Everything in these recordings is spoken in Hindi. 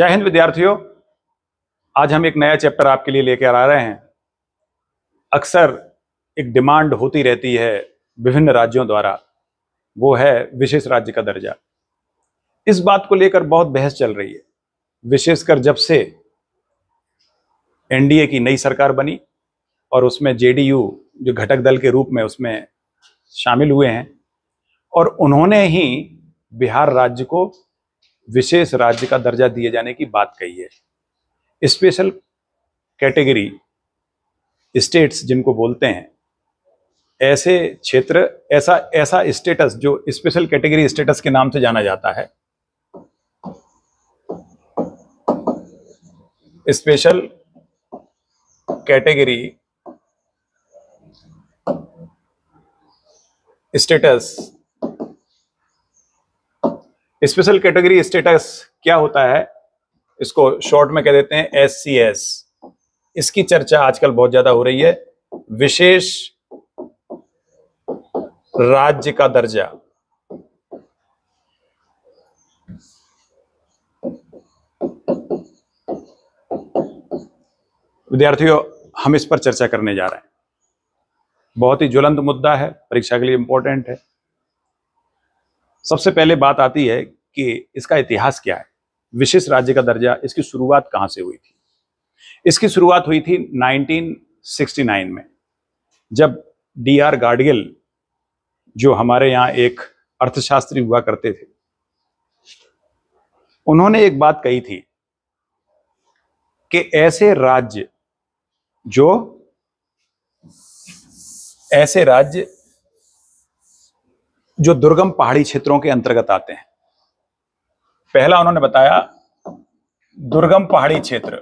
जय हिंद विद्यार्थियों आज हम एक नया चैप्टर आपके लिए लेकर आ रहे हैं अक्सर एक डिमांड होती रहती है विभिन्न राज्यों द्वारा वो है विशेष राज्य का दर्जा इस बात को लेकर बहुत बहस चल रही है विशेषकर जब से एनडीए की नई सरकार बनी और उसमें जेडीयू जो घटक दल के रूप में उसमें शामिल हुए हैं और उन्होंने ही बिहार राज्य को विशेष राज्य का दर्जा दिए जाने की बात कही है स्पेशल कैटेगरी स्टेट्स जिनको बोलते हैं ऐसे क्षेत्र ऐसा ऐसा स्टेटस जो स्पेशल कैटेगरी स्टेटस के नाम से जाना जाता है special category status special category status क्या होता है इसको शॉर्ट में कह देते हैं एस सी एस इसकी चर्चा आजकल बहुत ज्यादा हो रही है विशेष राज्य का दर्जा विद्यार्थियों हम इस पर चर्चा करने जा रहे हैं बहुत ही ज्वलंत मुद्दा है परीक्षा के लिए इंपॉर्टेंट है सबसे पहले बात आती है कि इसका इतिहास क्या है विशेष राज्य का दर्जा इसकी शुरुआत कहाँ से हुई थी इसकी शुरुआत हुई थी 1969 में जब डी आर गाडगिल जो हमारे यहाँ एक अर्थशास्त्री हुआ करते थे उन्होंने एक बात कही थी कि ऐसे राज्य जो ऐसे राज्य जो दुर्गम पहाड़ी क्षेत्रों के अंतर्गत आते हैं पहला उन्होंने बताया दुर्गम पहाड़ी क्षेत्र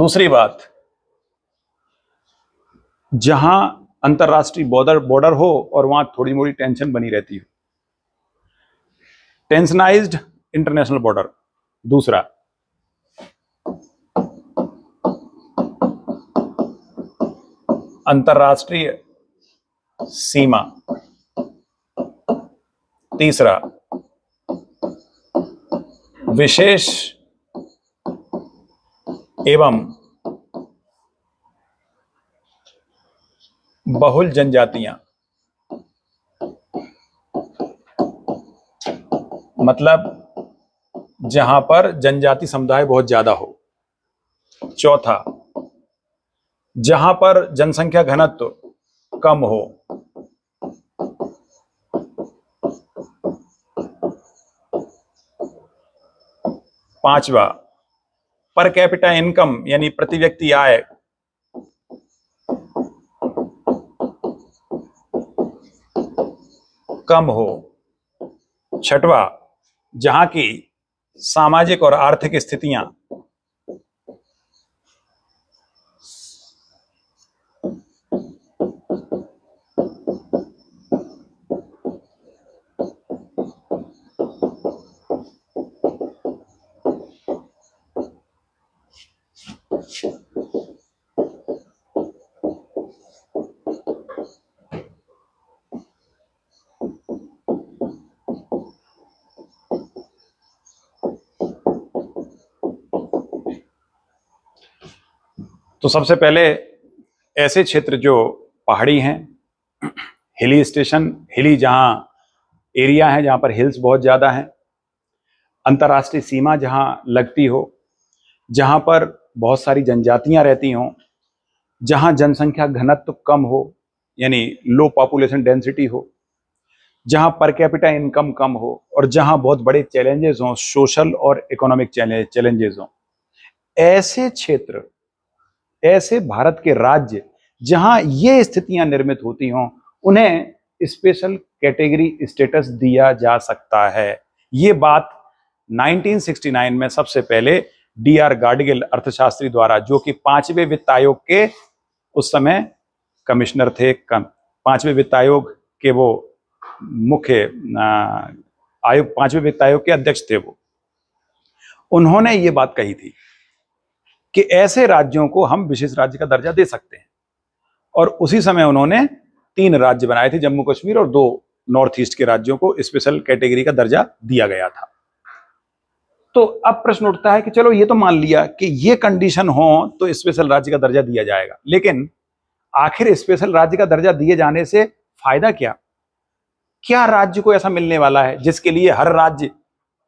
दूसरी बात जहां अंतर्राष्ट्रीय बॉर्डर बॉर्डर हो और वहां थोड़ी मोड़ी टेंशन बनी रहती हो टेंशनाइज्ड इंटरनेशनल बॉर्डर दूसरा अंतर्राष्ट्रीय सीमा तीसरा विशेष एवं बहुल जनजातियां मतलब जहां पर जनजाति समुदाय बहुत ज्यादा हो चौथा जहां पर जनसंख्या घनत्व कम हो पांचवा पर कैपिटा इनकम यानी प्रति व्यक्ति आय कम हो छठवा जहां की सामाजिक और आर्थिक स्थितियां तो सबसे पहले ऐसे क्षेत्र जो पहाड़ी हैं हिली स्टेशन हिली जहाँ एरिया है जहाँ पर हिल्स बहुत ज़्यादा हैं अंतर्राष्ट्रीय सीमा जहाँ लगती हो जहाँ पर बहुत सारी जनजातियाँ रहती हों जहाँ जनसंख्या घनत्व कम हो यानी लो पॉपुलेशन डेंसिटी हो जहाँ पर कैपिटा इनकम कम हो और जहाँ बहुत बड़े चैलेंजेस हों सोशल और इकोनॉमिक चैलेंजेस हों ऐसे क्षेत्र ऐसे भारत के राज्य जहां ये स्थितियां निर्मित होती हों उन्हें स्पेशल कैटेगरी स्टेटस दिया जा सकता है ये बात 1969 में सबसे पहले डी आर गाडगिल अर्थशास्त्री द्वारा जो कि पांचवें वित्त आयोग के उस समय कमिश्नर थे पांचवें वित्त आयोग के वो मुख्य आयोग पांचवें वित्त आयोग के अध्यक्ष थे वो उन्होंने ये बात कही थी कि ऐसे राज्यों को हम विशेष राज्य का दर्जा दे सकते हैं और उसी समय उन्होंने तीन राज्य बनाए थे जम्मू कश्मीर और दो नॉर्थ ईस्ट के राज्यों को स्पेशल कैटेगरी का दर्जा दिया गया था तो अब प्रश्न उठता है कि चलो ये तो मान लिया कि ये कंडीशन हो तो स्पेशल राज्य का दर्जा दिया जाएगा लेकिन आखिर स्पेशल राज्य का दर्जा दिए जाने से फायदा क्या क्या राज्य को ऐसा मिलने वाला है जिसके लिए हर राज्य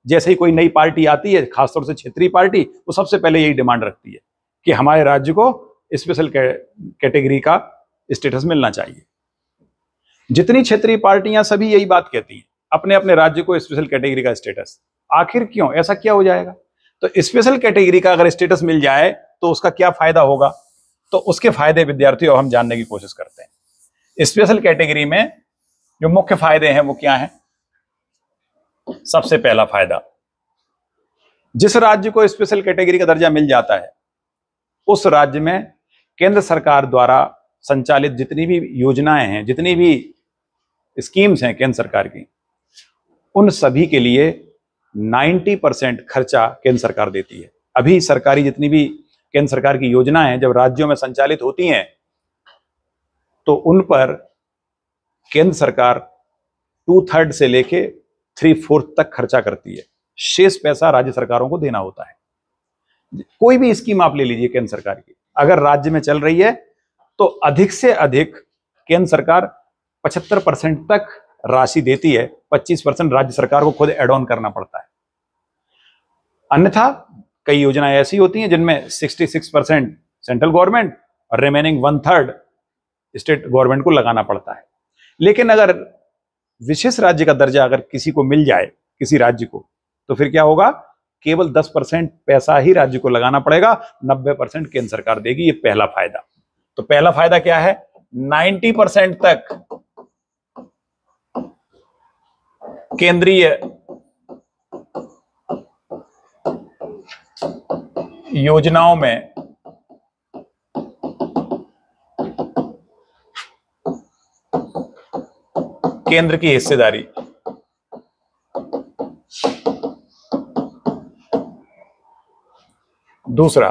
जैसे ही कोई नई पार्टी आती है खासतौर से क्षेत्रीय पार्टी वो सबसे पहले यही डिमांड रखती है कि हमारे राज्य को स्पेशल कैटेगरी का स्टेटस मिलना चाहिए जितनी क्षेत्रीय पार्टियां सभी यही बात कहती हैं अपने अपने राज्य को स्पेशल कैटेगरी का स्टेटस आखिर क्यों ऐसा क्या हो जाएगा तो स्पेशल कैटेगरी का अगर स्टेटस मिल जाए तो उसका क्या फायदा होगा तो उसके फायदे विद्यार्थियों हम जानने की कोशिश करते हैं स्पेशल कैटेगरी में जो मुख्य फायदे हैं वो क्या हैं सबसे पहला फायदा जिस राज्य को स्पेशल कैटेगरी का दर्जा मिल जाता है उस राज्य में केंद्र सरकार द्वारा संचालित जितनी भी योजनाएं हैं जितनी भी स्कीम्स हैं केंद्र सरकार की उन सभी के लिए 90 परसेंट खर्चा केंद्र सरकार देती है अभी सरकारी जितनी भी केंद्र सरकार की योजनाएं जब राज्यों में संचालित होती हैं तो उन पर केंद्र सरकार टू थर्ड से लेके थ्री फोर्थ तक खर्चा करती है शेष पैसा राज्य सरकारों को देना होता है कोई भी स्कीम आप ले लीजिए केंद्र सरकार की अगर राज्य में चल रही है तो अधिक से अधिक केंद्र सरकार 75 परसेंट तक राशि देती है 25 परसेंट राज्य सरकार को खुद एड ऑन करना पड़ता है अन्यथा कई योजनाएं ऐसी होती हैं जिनमें 66 परसेंट सेंट्रल गवर्नमेंट और remaining one third state government को लगाना पड़ता है लेकिन अगर विशेष राज्य का दर्जा अगर किसी को मिल जाए किसी राज्य को तो फिर क्या होगा केवल 10 परसेंट पैसा ही राज्य को लगाना पड़ेगा 90 परसेंट केंद्र सरकार देगी ये पहला फायदा तो पहला फायदा क्या है 90 परसेंट तक केंद्रीय योजनाओं में केंद्र की हिस्सेदारी दूसरा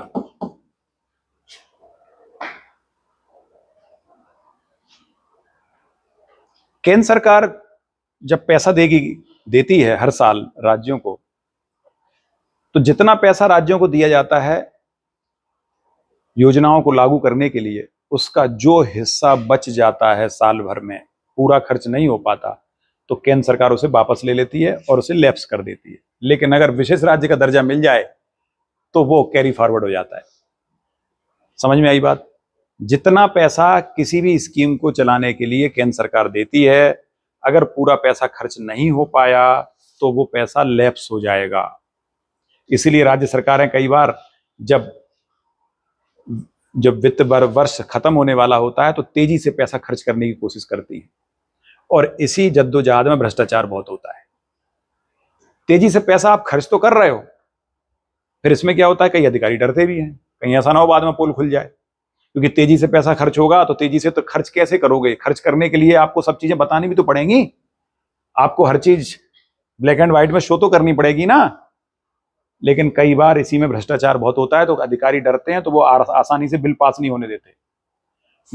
केंद्र सरकार जब पैसा देगी देती है हर साल राज्यों को तो जितना पैसा राज्यों को दिया जाता है योजनाओं को लागू करने के लिए उसका जो हिस्सा बच जाता है साल भर में पूरा खर्च नहीं हो पाता तो केंद्र सरकार उसे वापस ले लेती है और उसे लैप्स कर देती है लेकिन अगर विशेष राज्य का दर्जा मिल जाए तो वो कैरी फॉरवर्ड हो जाता है समझ में आई बात जितना पैसा किसी भी स्कीम को चलाने के लिए केंद्र सरकार देती है अगर पूरा पैसा खर्च नहीं हो पाया तो वो पैसा लैप्स हो जाएगा इसीलिए राज्य सरकारें कई बार जब जब वित्त वर्ष खत्म होने वाला होता है तो तेजी से पैसा खर्च करने की कोशिश करती है और इसी जद्दोजहद में भ्रष्टाचार बहुत होता है तेजी से पैसा आप खर्च तो कर रहे हो फिर इसमें क्या होता है कई अधिकारी डरते भी हैं कहीं ऐसा ना हो बाद में पोल खुल जाए क्योंकि तेजी से पैसा खर्च होगा तो तेजी से तो खर्च कैसे करोगे खर्च करने के लिए आपको सब चीजें बतानी भी तो पड़ेंगी आपको हर चीज ब्लैक एंड व्हाइट में शो तो करनी पड़ेगी ना लेकिन कई बार इसी में भ्रष्टाचार बहुत होता है तो अधिकारी डरते हैं तो वो आसानी से बिल पास नहीं होने देते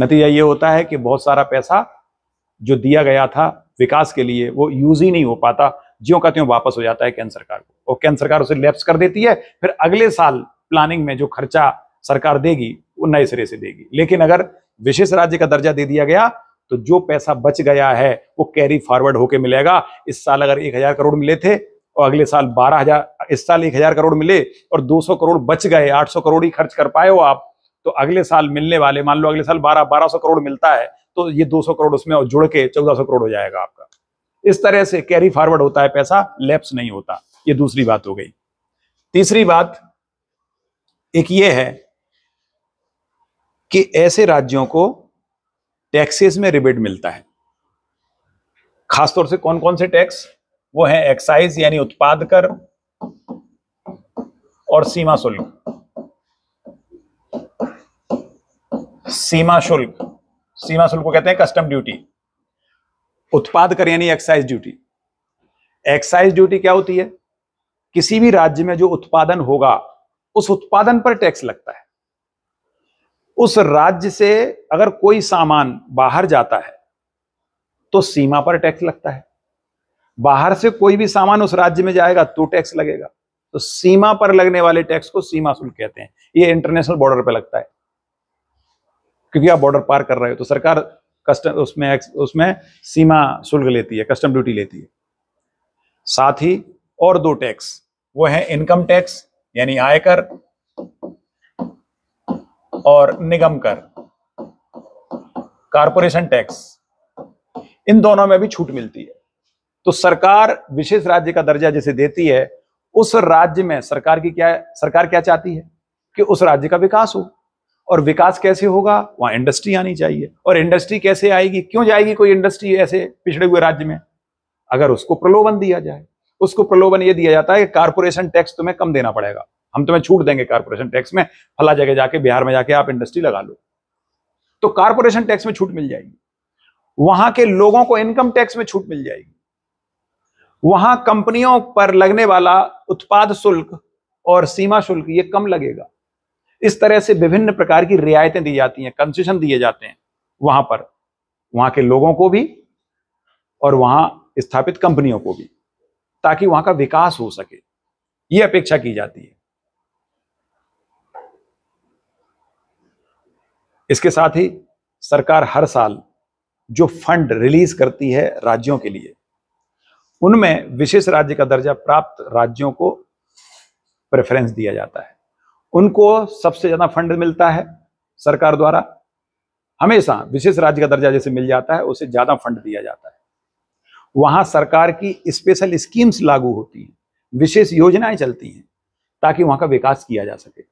नतीजा ये होता है कि बहुत सारा पैसा जो दिया गया था विकास के लिए वो यूज ही नहीं हो पाता ज्यो का त्यों वापस हो जाता है केंद्र सरकार को और केंद्र सरकार उसे लैप्स कर देती है फिर अगले साल प्लानिंग में जो खर्चा सरकार देगी वो नए सिरे से देगी लेकिन अगर विशेष राज्य का दर्जा दे दिया गया तो जो पैसा बच गया है वो कैरी फॉरवर्ड होके मिलेगा इस साल अगर एक हजार करोड़ मिले थे और अगले साल बारह हजार इस साल एक हजार करोड़ मिले और दो सौ करोड़ बच गए आठ सौ करोड़ ही खर्च कर पाए हो आप तो अगले साल मिलने वाले मान लो अगले साल बारह बारह करोड़ मिलता है तो ये दो सौ करोड़ उसमें और जुड़ के चौदह सौ करोड़ हो जाएगा आपका इस तरह से कैरी फॉरवर्ड होता है पैसा लैप्स नहीं होता ये दूसरी बात हो गई तीसरी बात एक ये है कि ऐसे राज्यों को टैक्सेस में रिबेट मिलता है खासतौर से कौन कौन से टैक्स वो है एक्साइज यानी उत्पाद कर और सीमा शुल्क सीमा शुल्क सीमा शुल्क को कहते हैं कस्टम ड्यूटी उत्पाद कर यानी एक्साइज ड्यूटी एक्साइज ड्यूटी क्या होती है किसी भी राज्य में जो उत्पादन होगा उस उत्पादन पर टैक्स लगता है उस राज्य से अगर कोई सामान बाहर जाता है तो सीमा पर टैक्स लगता है बाहर से कोई भी सामान उस राज्य में जाएगा तो टैक्स लगेगा तो सीमा पर लगने वाले टैक्स को सीमा शुल्क कहते हैं ये इंटरनेशनल बॉर्डर पर लगता है क्योंकि आप बॉर्डर पार कर रहे हो तो सरकार कस्टम उसमें उसमें सीमा शुल्क लेती है कस्टम ड्यूटी लेती है साथ ही और दो टैक्स वो है इनकम टैक्स यानी आयकर और निगम कर कारपोरेशन टैक्स इन दोनों में भी छूट मिलती है तो सरकार विशेष राज्य का दर्जा जिसे देती है उस राज्य में सरकार की क्या सरकार क्या चाहती है कि उस राज्य का विकास हो और विकास कैसे होगा वहां इंडस्ट्री आनी चाहिए और इंडस्ट्री कैसे आएगी क्यों जाएगी कोई इंडस्ट्री ऐसे पिछड़े हुए राज्य में अगर उसको प्रलोभन दिया जाए उसको प्रलोभन ये दिया जाता है कि कारपोरेशन टैक्स तुम्हें कम देना पड़ेगा हम तुम्हें छूट देंगे कारपोरेशन टैक्स में फला जगह जाके बिहार में जाके आप इंडस्ट्री लगा लो तो कारपोरेशन टैक्स में छूट मिल जाएगी वहां के लोगों को इनकम टैक्स में छूट मिल जाएगी वहां कंपनियों पर लगने वाला उत्पाद शुल्क और सीमा शुल्क ये कम लगेगा इस तरह से विभिन्न प्रकार की रियायतें दी जाती हैं कंसेशन दिए जाते हैं वहां पर वहां के लोगों को भी और वहां स्थापित कंपनियों को भी ताकि वहां का विकास हो सके ये अपेक्षा की जाती है इसके साथ ही सरकार हर साल जो फंड रिलीज करती है राज्यों के लिए उनमें विशेष राज्य का दर्जा प्राप्त राज्यों को प्रेफरेंस दिया जाता है उनको सबसे ज्यादा फंड मिलता है सरकार द्वारा हमेशा विशेष राज्य का दर्जा जैसे मिल जाता है उसे ज्यादा फंड दिया जाता है वहां सरकार की स्पेशल स्कीम्स लागू होती हैं विशेष योजनाएं चलती हैं ताकि वहां का विकास किया जा सके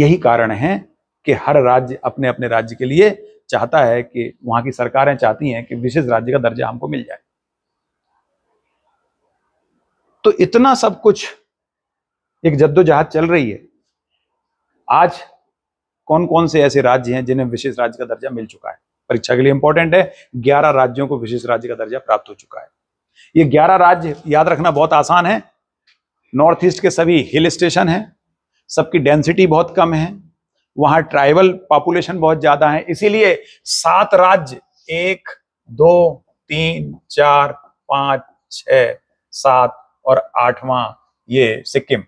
यही कारण है कि हर राज्य अपने अपने राज्य के लिए चाहता है कि वहां की सरकारें चाहती हैं कि विशेष राज्य का दर्जा हमको मिल जाए तो इतना सब कुछ एक जद्दोजहद चल रही है आज कौन कौन से ऐसे राज्य हैं जिन्हें विशेष राज्य का दर्जा मिल चुका है परीक्षा के लिए इंपॉर्टेंट है ग्यारह राज्यों को विशेष राज्य का दर्जा प्राप्त हो चुका है ये ग्यारह राज्य याद रखना बहुत आसान है नॉर्थ ईस्ट के सभी हिल स्टेशन हैं सबकी डेंसिटी बहुत कम है वहां ट्राइबल पॉपुलेशन बहुत ज्यादा है इसीलिए सात राज्य एक दो तीन चार पांच छ सात और आठवां ये सिक्किम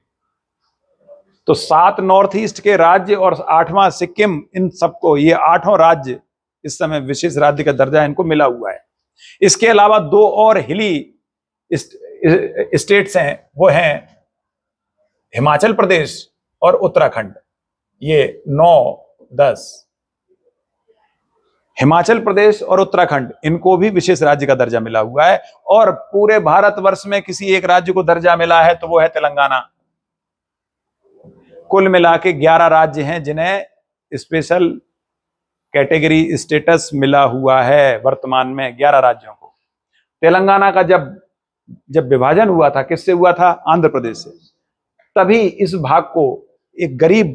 तो सात नॉर्थ ईस्ट के राज्य और आठवां सिक्किम इन सबको ये आठों राज्य इस समय विशेष राज्य का दर्जा इनको मिला हुआ है इसके अलावा दो और हिली स्टेट्स हैं वो हैं हिमाचल प्रदेश और उत्तराखंड ये नौ दस हिमाचल प्रदेश और उत्तराखंड इनको भी विशेष राज्य का दर्जा मिला हुआ है और पूरे भारतवर्ष में किसी एक राज्य को दर्जा मिला है तो वो है तेलंगाना कुल मिला के ग्यारह राज्य हैं जिन्हें स्पेशल कैटेगरी स्टेटस मिला हुआ है वर्तमान में ग्यारह राज्यों को तेलंगाना का जब जब विभाजन हुआ था किससे हुआ था आंध्र प्रदेश से तभी इस भाग को एक गरीब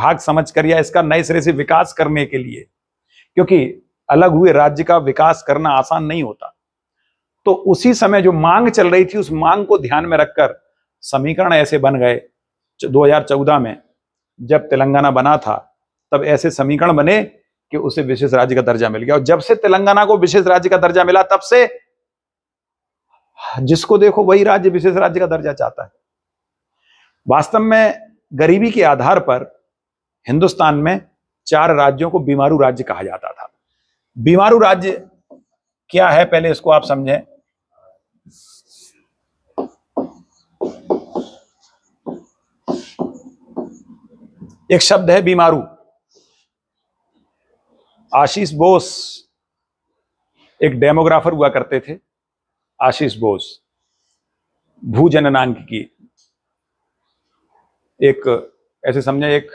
भाग समझ कर या इसका नए सिरे से विकास करने के लिए क्योंकि अलग हुए राज्य का विकास करना आसान नहीं होता तो उसी समय जो मांग चल रही थी उस मांग को ध्यान में रखकर समीकरण ऐसे बन गए 2014 में जब तेलंगाना बना था तब ऐसे समीकरण बने कि उसे विशेष राज्य का दर्जा मिल गया और जब से तेलंगाना को विशेष राज्य का दर्जा मिला तब से जिसको देखो वही राज्य विशेष राज्य का दर्जा चाहता है वास्तव में गरीबी के आधार पर हिंदुस्तान में चार राज्यों को बीमारू राज्य कहा जाता था बीमारू राज्य क्या है पहले इसको आप समझें एक शब्द है बीमारू आशीष बोस एक डेमोग्राफर हुआ करते थे आशीष बोस भूजननांक की एक ऐसे समझे एक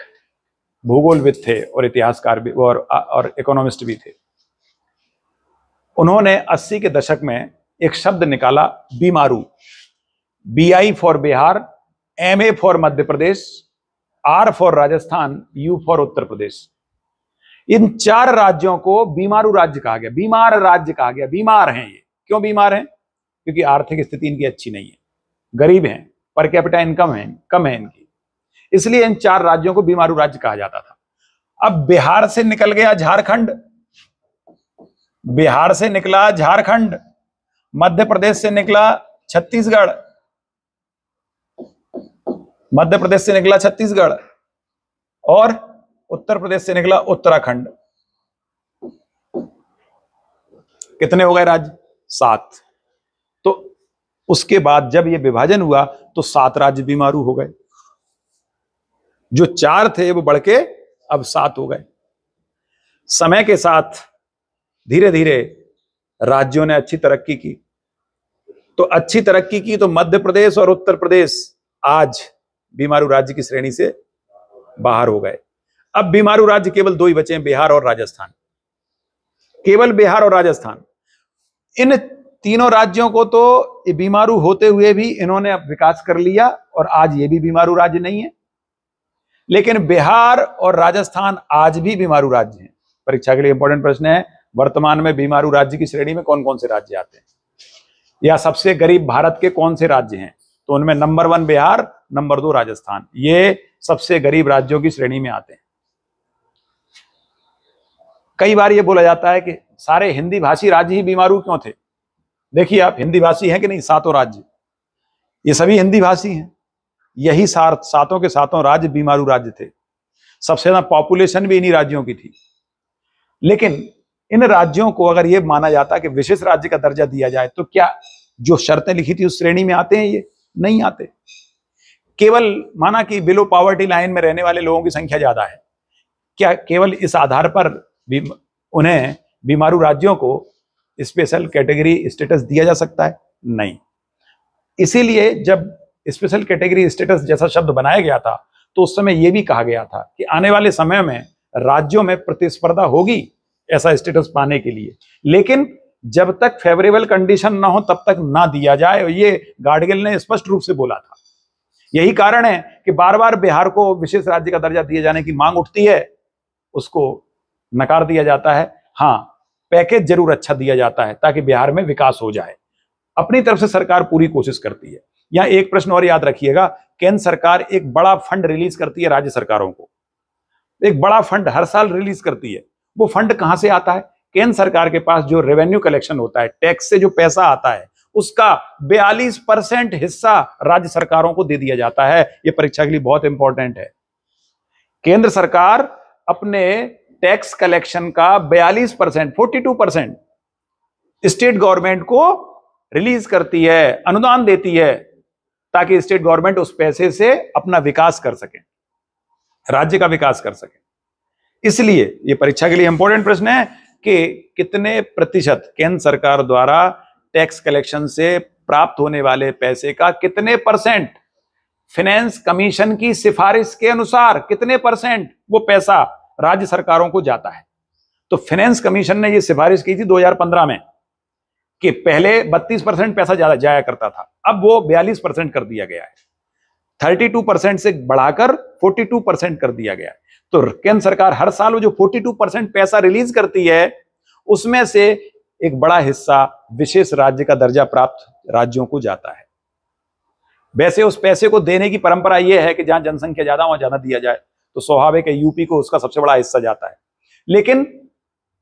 भूगोलविद थे और इतिहासकार भी और और इकोनॉमिस्ट भी थे उन्होंने 80 के दशक में एक शब्द निकाला BIMARU B I for Bihar M A for Madhya Pradesh R for Rajasthan U for Uttar Pradesh इन चार राज्यों को बीमारू राज्य कहा गया बीमार राज्य कहा गया बीमार हैं ये क्यों बीमार हैं क्योंकि आर्थिक स्थिति इनकी अच्छी नहीं है गरीब हैं पर कैपिटा इनकम है कम है इनकी इसलिए इन चार राज्यों को बीमारू राज्य कहा जाता था अब बिहार से निकल गया झारखंड बिहार से निकला झारखंड मध्य प्रदेश से निकला छत्तीसगढ़ मध्य प्रदेश से निकला छत्तीसगढ़ और उत्तर प्रदेश से निकला उत्तराखंड कितने हो गए राज्य सात तो उसके बाद जब यह विभाजन हुआ तो सात राज्य बीमारू हो गए जो चार थे वो बढ़ के अब सात हो गए समय के साथ धीरे धीरे राज्यों ने अच्छी तरक्की की तो अच्छी तरक्की की तो मध्य प्रदेश और उत्तर प्रदेश आज बीमारू राज्य की श्रेणी से बाहर हो गए अब बीमारू राज्य केवल दो ही बचे हैं बिहार और राजस्थान केवल बिहार और राजस्थान इन तीनों राज्यों को तो बीमारू होते हुए भी इन्होंने अब विकास कर लिया और आज ये भी बीमारू राज्य नहीं है लेकिन बिहार और राजस्थान आज भी बीमारू राज्य हैं परीक्षा के लिए इंपॉर्टेंट प्रश्न है वर्तमान में बीमारू राज्य की श्रेणी में कौन कौन से राज्य आते हैं या सबसे गरीब भारत के कौन से राज्य हैं तो उनमें नंबर वन बिहार नंबर दो राजस्थान ये सबसे गरीब राज्यों की श्रेणी में आते हैं कई बार ये बोला जाता है कि सारे हिंदी भाषी राज्य ही बीमारू क्यों थे देखिए आप हिंदी भाषी हैं कि नहीं सातों राज्य ये सभी हिंदी भाषी हैं यही सातों के सातों राज्य बीमारू राज्य थे सबसे ज्यादा पॉपुलेशन भी इन्हीं राज्यों की थी लेकिन इन राज्यों को अगर ये माना जाता कि विशेष राज्य का दर्जा दिया जाए तो क्या जो शर्तें लिखी थी उस श्रेणी में आते हैं ये नहीं आते केवल माना कि बिलो पावर्टी लाइन में रहने वाले लोगों की संख्या ज्यादा है क्या केवल इस आधार पर भी उन्हें बीमारू राज्यों को स्पेशल कैटेगरी स्टेटस दिया जा सकता है नहीं इसीलिए जब स्पेशल कैटेगरी स्टेटस जैसा शब्द बनाया गया था तो उस समय यह भी कहा गया था कि आने वाले समय में राज्यों में प्रतिस्पर्धा होगी ऐसा स्टेटस पाने के लिए लेकिन जब तक फेवरेबल कंडीशन ना हो तब तक ना दिया जाए ये गाडगिल ने स्पष्ट रूप से बोला था यही कारण है कि बार बार बिहार को विशेष राज्य का दर्जा दिए जाने की मांग उठती है उसको नकार दिया जाता है हाँ पैकेज जरूर अच्छा दिया जाता है ताकि बिहार में विकास हो जाए अपनी तरफ से सरकार पूरी कोशिश करती है यहाँ एक प्रश्न और याद रखिएगा केंद्र सरकार एक बड़ा फंड रिलीज करती है राज्य सरकारों को एक बड़ा फंड हर साल रिलीज करती है वो फंड कहां से आता है केंद्र सरकार के पास जो रेवेन्यू कलेक्शन होता है टैक्स से जो पैसा आता है उसका 42 परसेंट हिस्सा राज्य सरकारों को दे दिया जाता है यह परीक्षा के लिए बहुत इंपॉर्टेंट है केंद्र सरकार अपने टैक्स कलेक्शन का 42 percent forty percent state government को रिलीज करती है अनुदान देती है ताकि स्टेट गवर्नमेंट उस पैसे से अपना विकास कर सके राज्य का विकास कर सके इसलिए यह परीक्षा के लिए इंपॉर्टेंट प्रश्न है कि कितने प्रतिशत केंद्र सरकार द्वारा टैक्स कलेक्शन से प्राप्त होने वाले पैसे का कितने परसेंट फाइनेंस कमीशन की सिफारिश के अनुसार कितने परसेंट वो पैसा राज्य सरकारों को जाता है तो फाइनेंस कमीशन ने ये सिफारिश की थी 2015 में कि पहले 32 परसेंट पैसा ज्यादा जाया करता था अब वो 42 परसेंट कर दिया गया है 32 परसेंट से बढ़ाकर 42 परसेंट कर दिया गया तो केंद्र सरकार हर साल वो जो 42 परसेंट पैसा रिलीज करती है उसमें से एक बड़ा हिस्सा विशेष राज्य का दर्जा प्राप्त राज्यों को जाता है वैसे उस पैसे को देने की परंपरा यह है कि जहां जनसंख्या ज्यादा वहां ज्यादा दिया जाए तो स्वाभाविक है यूपी को उसका सबसे बड़ा हिस्सा जाता है लेकिन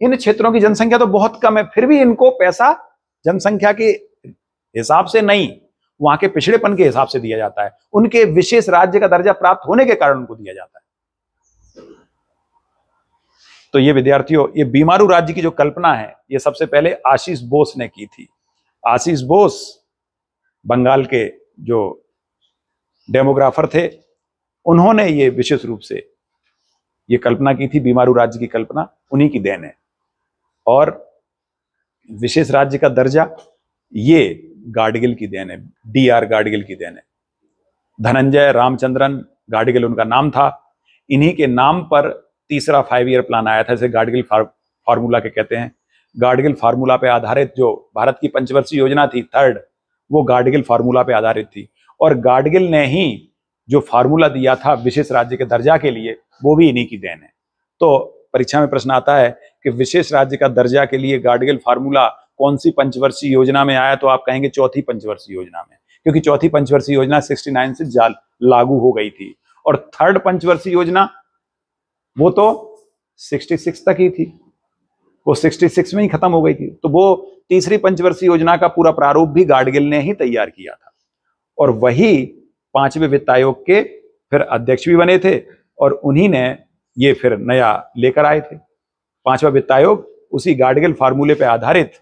इन क्षेत्रों की जनसंख्या तो बहुत कम है फिर भी इनको पैसा जनसंख्या के हिसाब से नहीं वहां के पिछड़ेपन के हिसाब से दिया जाता है उनके विशेष राज्य का दर्जा प्राप्त होने के कारण उनको दिया जाता है तो ये विद्यार्थियों ये बीमारू राज्य की जो कल्पना है ये सबसे पहले आशीष बोस ने की थी आशीष बोस बंगाल के जो डेमोग्राफर थे उन्होंने ये विशेष रूप से ये कल्पना की थी बीमारू राज्य की कल्पना उन्हीं की देन है और विशेष राज्य का दर्जा ये गाडगिल की देन है डी आर गाडगिल की देन है धनंजय रामचंद्रन गाडगिल उनका नाम था इन्हीं के नाम पर तीसरा फाइव ईयर प्लान आया था जिसे गाडगिल फार्मूला के कहते हैं गार्डगिल फार्मूला पे आधारित जो भारत की पंचवर्षीय योजना थी थर्ड वो गार्डगिल फार्मूला पे आधारित थी और गार्डगिल ने ही जो फार्मूला दिया था विशेष राज्य के दर्जा के लिए वो भी इन्हीं की देन है तो परीक्षा में प्रश्न आता है कि विशेष राज्य का दर्जा के लिए गार्डगिल फार्मूला कौन सी पंचवर्षीय योजना में आया तो आप कहेंगे चौथी पंचवर्षीय योजना में क्योंकि चौथी पंचवर्षीय योजना 69 से लागू हो गई थी और थर्ड पंचवर्षीय योजना वो तो 66 तक ही थी वो 66 में ही खत्म हो गई थी तो वो तीसरी पंचवर्षीय योजना का पूरा प्रारूप भी गाडगिल ने ही तैयार किया था और वही पांचवें वित्त आयोग के फिर अध्यक्ष भी बने थे और उन्हीं ने ये फिर नया लेकर आए थे पांचवा वित्त आयोग उसी गाडगिल फार्मूले पर आधारित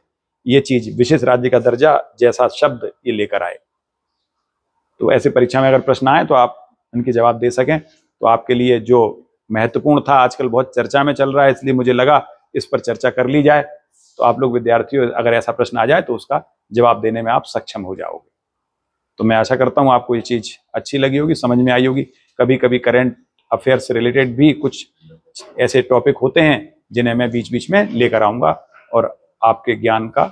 ये चीज विशेष राज्य का दर्जा जैसा शब्द ये लेकर आए तो ऐसे परीक्षा में अगर प्रश्न आए तो आप इनके जवाब दे सकें तो आपके लिए जो महत्वपूर्ण था आजकल बहुत चर्चा में चल रहा है इसलिए मुझे लगा इस पर चर्चा कर ली जाए तो आप लोग विद्यार्थियों अगर ऐसा प्रश्न आ जाए तो उसका जवाब देने में आप सक्षम हो जाओगे तो मैं आशा करता हूँ आपको ये चीज़ अच्छी लगी होगी समझ में आई होगी कभी कभी करेंट अफेयर से रिलेटेड भी कुछ ऐसे टॉपिक होते हैं जिन्हें मैं बीच बीच में लेकर आऊंगा और आपके ज्ञान का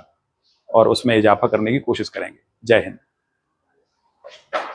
और उसमें इजाफा करने की कोशिश करेंगे जय हिंद